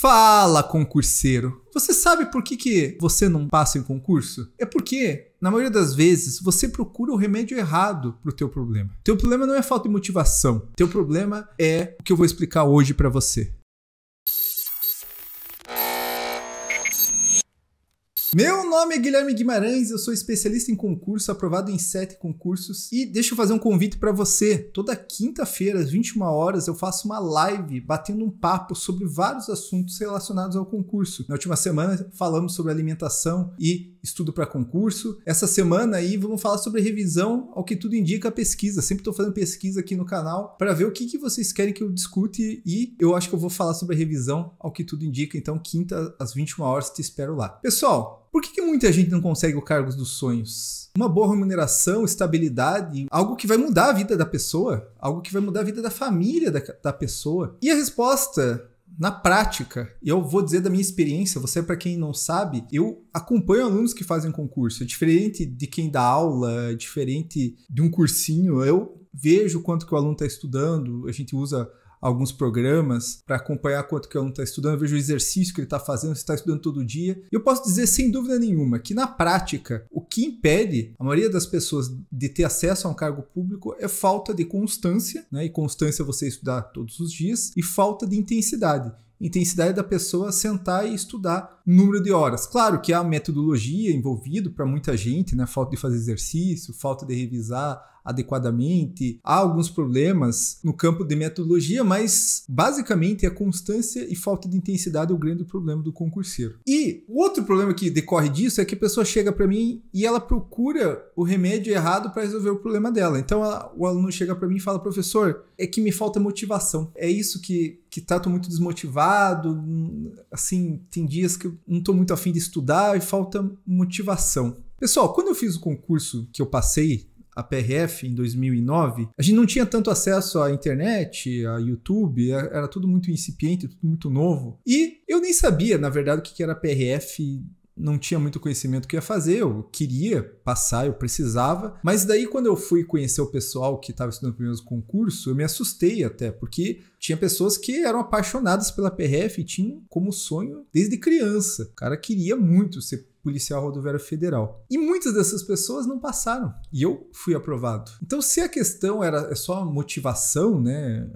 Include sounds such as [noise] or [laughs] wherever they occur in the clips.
Fala, concurseiro! Você sabe por que, que você não passa em concurso? É porque, na maioria das vezes, você procura o remédio errado para o teu problema. Teu problema não é falta de motivação. Teu problema é o que eu vou explicar hoje para você. Meu nome é Guilherme Guimarães, eu sou especialista em concurso, aprovado em sete concursos. E deixa eu fazer um convite para você. Toda quinta-feira, às 21 horas, eu faço uma live batendo um papo sobre vários assuntos relacionados ao concurso. Na última semana, falamos sobre alimentação e estudo para concurso. Essa semana aí vamos falar sobre revisão, ao que tudo indica, a pesquisa. Sempre estou fazendo pesquisa aqui no canal para ver o que, que vocês querem que eu discute e eu acho que eu vou falar sobre a revisão, ao que tudo indica. Então, quinta às 21 horas, te espero lá. Pessoal, por que, que muita gente não consegue o cargo dos sonhos? Uma boa remuneração, estabilidade, algo que vai mudar a vida da pessoa, algo que vai mudar a vida da família da, da pessoa. E a resposta na prática, eu vou dizer da minha experiência, você é para quem não sabe, eu acompanho alunos que fazem concurso, é diferente de quem dá aula, é diferente de um cursinho, eu vejo quanto que o aluno está estudando, a gente usa alguns programas para acompanhar quanto que o aluno está estudando, eu vejo o exercício que ele está fazendo, se está estudando todo dia. E eu posso dizer, sem dúvida nenhuma, que na prática, o que impede a maioria das pessoas de ter acesso a um cargo público é falta de constância, né? E constância é você estudar todos os dias, e falta de intensidade intensidade da pessoa sentar e estudar número de horas. Claro que há metodologia envolvido para muita gente, né? Falta de fazer exercício, falta de revisar adequadamente. Há alguns problemas no campo de metodologia, mas basicamente a é constância e falta de intensidade é o grande problema do concurseiro. E o outro problema que decorre disso é que a pessoa chega para mim e ela procura o remédio errado para resolver o problema dela. Então ela, o aluno chega para mim e fala: professor, é que me falta motivação. É isso que que tá, tô muito desmotivado, hum, assim, tem dias que eu não tô muito afim de estudar e falta motivação. Pessoal, quando eu fiz o concurso que eu passei a PRF em 2009, a gente não tinha tanto acesso à internet, a YouTube, é, era tudo muito incipiente, tudo muito novo. E eu nem sabia, na verdade, o que era PRF não tinha muito conhecimento que ia fazer, eu queria passar, eu precisava. Mas daí, quando eu fui conhecer o pessoal que estava estudando o primeiro concurso, eu me assustei até, porque tinha pessoas que eram apaixonadas pela PRF e tinham como sonho desde criança. O cara queria muito ser Policial Rodoviário Federal. E muitas dessas pessoas não passaram e eu fui aprovado. Então, se a questão era é só motivação, né?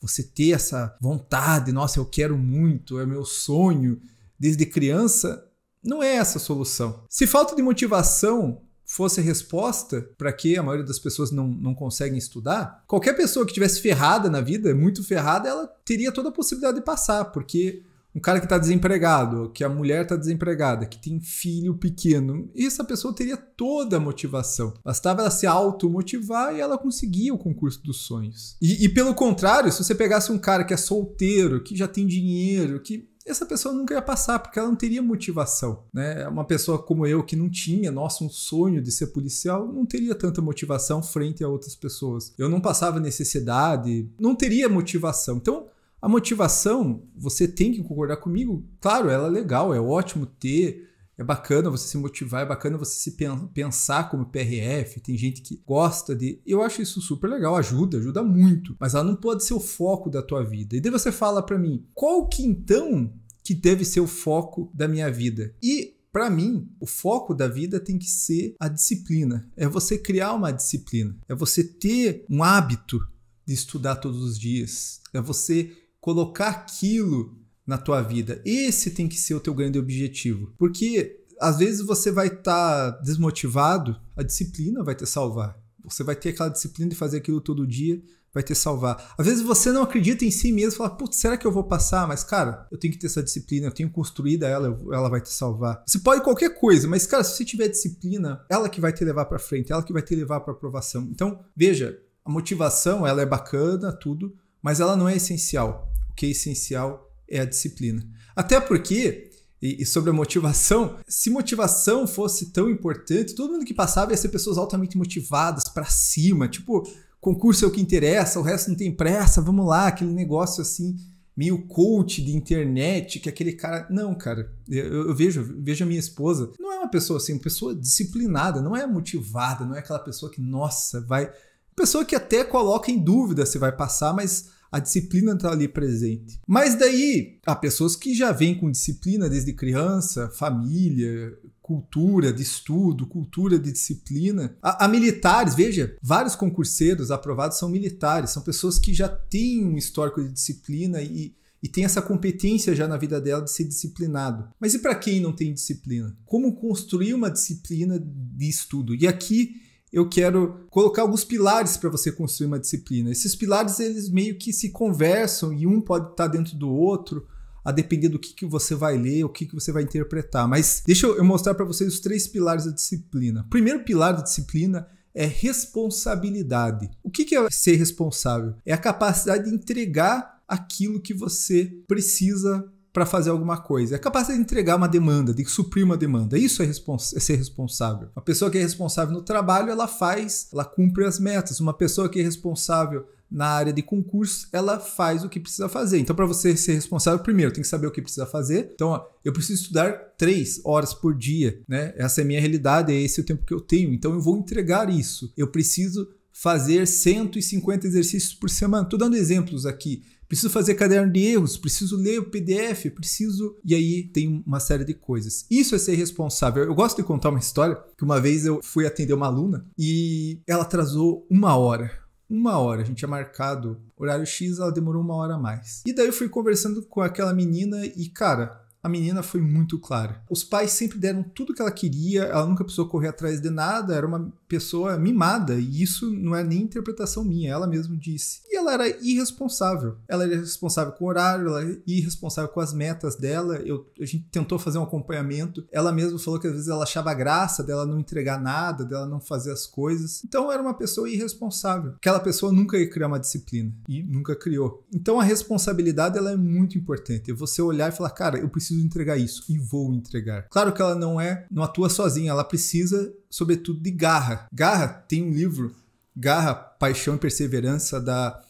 Você ter essa vontade, nossa, eu quero muito, é meu sonho desde criança, não é essa a solução. Se falta de motivação fosse a resposta para que a maioria das pessoas não, não conseguem estudar, qualquer pessoa que tivesse ferrada na vida, muito ferrada, ela teria toda a possibilidade de passar, porque um cara que está desempregado, que a mulher está desempregada, que tem filho pequeno, essa pessoa teria toda a motivação. Bastava ela se automotivar e ela conseguia o concurso dos sonhos. E, e pelo contrário, se você pegasse um cara que é solteiro, que já tem dinheiro, que essa pessoa nunca ia passar, porque ela não teria motivação. Né? Uma pessoa como eu, que não tinha, nossa, um sonho de ser policial, não teria tanta motivação frente a outras pessoas. Eu não passava necessidade, não teria motivação. Então, a motivação, você tem que concordar comigo, claro, ela é legal, é ótimo ter, é bacana você se motivar, é bacana você se pensar como PRF, tem gente que gosta de. Eu acho isso super legal, ajuda, ajuda muito, mas ela não pode ser o foco da tua vida. E daí você fala para mim, qual que então que deve ser o foco da minha vida? E para mim, o foco da vida tem que ser a disciplina. É você criar uma disciplina. É você ter um hábito de estudar todos os dias. É você colocar aquilo na tua vida. Esse tem que ser o teu grande objetivo. Porque às vezes você vai estar tá desmotivado, a disciplina vai te salvar. Você vai ter aquela disciplina de fazer aquilo todo dia, vai te salvar. Às vezes você não acredita em si mesmo, fala, putz, será que eu vou passar? Mas, cara, eu tenho que ter essa disciplina, eu tenho construída ela, ela vai te salvar. Você pode qualquer coisa, mas, cara, se você tiver disciplina, ela que vai te levar para frente, ela que vai te levar para aprovação. Então, veja, a motivação, ela é bacana, tudo, mas ela não é essencial que é essencial é a disciplina. Até porque, e, e sobre a motivação, se motivação fosse tão importante, todo mundo que passava ia ser pessoas altamente motivadas, para cima, tipo, concurso é o que interessa, o resto não tem pressa, vamos lá, aquele negócio assim meio coach de internet, que aquele cara. Não, cara, eu, eu, vejo, vejo a minha esposa. Não é uma pessoa assim, uma pessoa disciplinada, não é motivada, não é aquela pessoa que, nossa, vai Pessoa que até coloca em dúvida se vai passar, mas a disciplina está ali presente. Mas daí, há pessoas que já vêm com disciplina desde criança, família, cultura de estudo, cultura de disciplina. Há, há militares, veja, vários concurseiros aprovados são militares, são pessoas que já têm um histórico de disciplina e, e tem essa competência já na vida dela de ser disciplinado. Mas e para quem não tem disciplina? Como construir uma disciplina de estudo? E aqui eu quero colocar alguns pilares para você construir uma disciplina. Esses pilares eles meio que se conversam e um pode estar tá dentro do outro, a depender do que, que você vai ler, o que, que você vai interpretar. Mas deixa eu mostrar para vocês os três pilares da disciplina. O primeiro pilar da disciplina é responsabilidade. O que, que é ser responsável? É a capacidade de entregar aquilo que você precisa para fazer alguma coisa. É capaz de entregar uma demanda, de suprir uma demanda. Isso é, é, ser responsável. Uma pessoa que é responsável no trabalho, ela faz, ela cumpre as metas. Uma pessoa que é responsável na área de concurso, ela faz o que precisa fazer. Então, para você ser responsável, primeiro tem que saber o que precisa fazer. Então, ó, eu preciso estudar três horas por dia, né? Essa é a minha realidade, é esse o tempo que eu tenho. Então, eu vou entregar isso. Eu preciso fazer 150 exercícios por semana. Estou dando exemplos aqui. Preciso fazer caderno de erros, preciso ler o PDF, preciso. E aí tem uma série de coisas. Isso é ser responsável. Eu gosto de contar uma história que uma vez eu fui atender uma aluna e ela atrasou uma hora uma hora. A gente tinha marcado horário X, ela demorou uma hora a mais. E daí eu fui conversando com aquela menina e, cara, a menina foi muito clara. Os pais sempre deram tudo que ela queria, ela nunca precisou correr atrás de nada, era uma pessoa mimada, e isso não é nem interpretação minha, ela mesma disse. E ela era irresponsável. Ela era irresponsável com o horário, ela era irresponsável com as metas dela. Eu, a gente tentou fazer um acompanhamento. Ela mesma falou que às vezes ela achava graça dela não entregar nada, dela não fazer as coisas. Então era uma pessoa irresponsável. Aquela pessoa nunca ia criar uma disciplina e nunca criou. Então a responsabilidade ela é muito importante. É você olhar e falar, cara, eu preciso entregar isso e vou entregar. Claro que ela não é, não atua sozinha, ela precisa, sobretudo, de garra. Garra tem um livro, Garra, Paixão e Perseverança da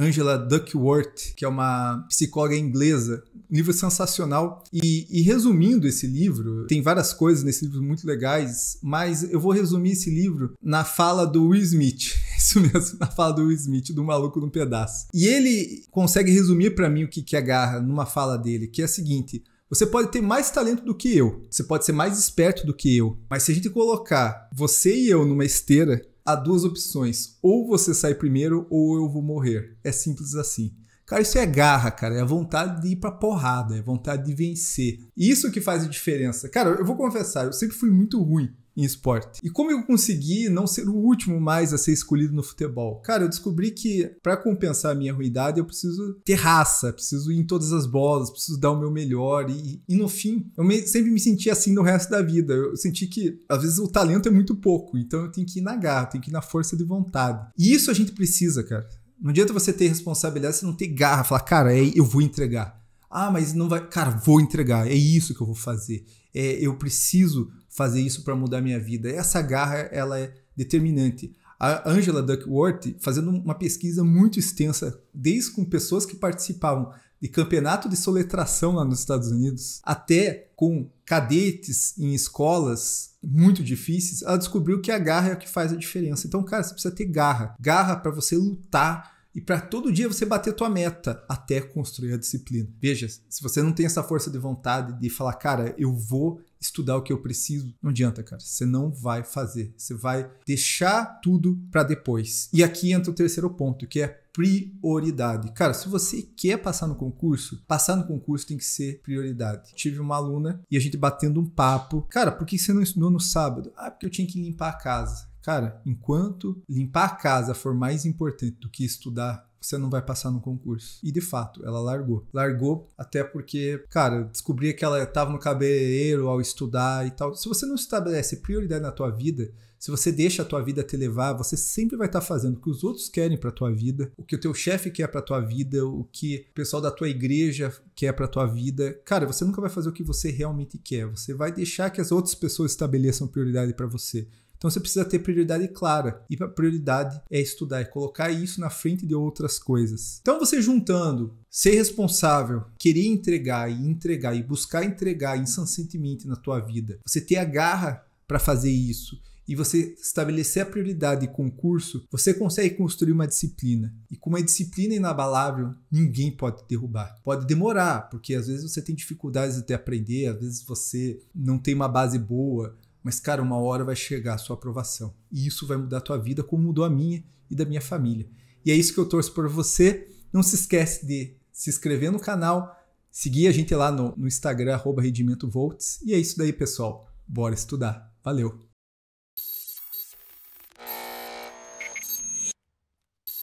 Angela Duckworth, que é uma psicóloga inglesa. Um livro sensacional. E, e, resumindo esse livro, tem várias coisas nesse livro muito legais, mas eu vou resumir esse livro na fala do Will Smith. [laughs] Isso mesmo, na fala do Will Smith, do Maluco no Pedaço. E ele consegue resumir para mim o que, que agarra numa fala dele, que é a seguinte. Você pode ter mais talento do que eu, você pode ser mais esperto do que eu, mas se a gente colocar você e eu numa esteira há duas opções. Ou você sai primeiro ou eu vou morrer. É simples assim. Cara, isso é garra, cara. É a vontade de ir pra porrada, é vontade de vencer. Isso que faz a diferença. Cara, eu vou confessar, eu sempre fui muito ruim em esporte. E como eu consegui não ser o último mais a ser escolhido no futebol? Cara, eu descobri que para compensar a minha ruidade eu preciso ter raça, preciso ir em todas as bolas, preciso dar o meu melhor. E, e no fim, eu me, sempre me senti assim no resto da vida. Eu senti que às vezes o talento é muito pouco, então eu tenho que ir na garra, tenho que ir na força de vontade. E isso a gente precisa, cara. Não adianta você ter responsabilidade se não ter garra, falar, cara, é, eu vou entregar. Ah, mas não vai. Cara, vou entregar. É isso que eu vou fazer. É, eu preciso fazer isso para mudar minha vida. Essa garra, ela é determinante. A Angela Duckworth, fazendo uma pesquisa muito extensa, desde com pessoas que participavam de campeonato de soletração lá nos Estados Unidos, até com cadetes em escolas muito difíceis, ela descobriu que a garra é o que faz a diferença. Então, cara, você precisa ter garra. Garra para você lutar e para todo dia você bater tua meta até construir a disciplina. Veja, se você não tem essa força de vontade de falar, cara, eu vou estudar o que eu preciso, não adianta, cara. Você não vai fazer. Você vai deixar tudo para depois. E aqui entra o terceiro ponto, que é prioridade. Cara, se você quer passar no concurso, passar no concurso tem que ser prioridade. Tive uma aluna e a gente batendo um papo. Cara, por que você não estudou no sábado? Ah, porque eu tinha que limpar a casa. Cara, enquanto limpar a casa for mais importante do que estudar você não vai passar no concurso. E de fato, ela largou. Largou até porque, cara, descobria que ela estava no cabeleireiro ao estudar e tal. Se você não estabelece prioridade na tua vida, se você deixa a tua vida te levar, você sempre vai estar tá fazendo o que os outros querem para tua vida, o que o teu chefe quer para tua vida, o que o pessoal da tua igreja quer para tua vida. Cara, você nunca vai fazer o que você realmente quer. Você vai deixar que as outras pessoas estabeleçam prioridade para você. Então você precisa ter prioridade clara. E a prioridade é estudar, é colocar isso na frente de outras coisas. Então você juntando ser responsável, querer entregar e entregar e buscar entregar incessantemente na tua vida, você ter a garra para fazer isso e você estabelecer a prioridade o concurso, você consegue construir uma disciplina. E com uma disciplina inabalável, ninguém pode derrubar. Pode demorar, porque às vezes você tem dificuldades até aprender, às vezes você não tem uma base boa, mas, cara, uma hora vai chegar a sua aprovação. E isso vai mudar a tua vida, como mudou a minha e da minha família. E é isso que eu torço por você. Não se esquece de se inscrever no canal, seguir a gente lá no, no Instagram, arroba Volts. E é isso daí, pessoal. Bora estudar. Valeu!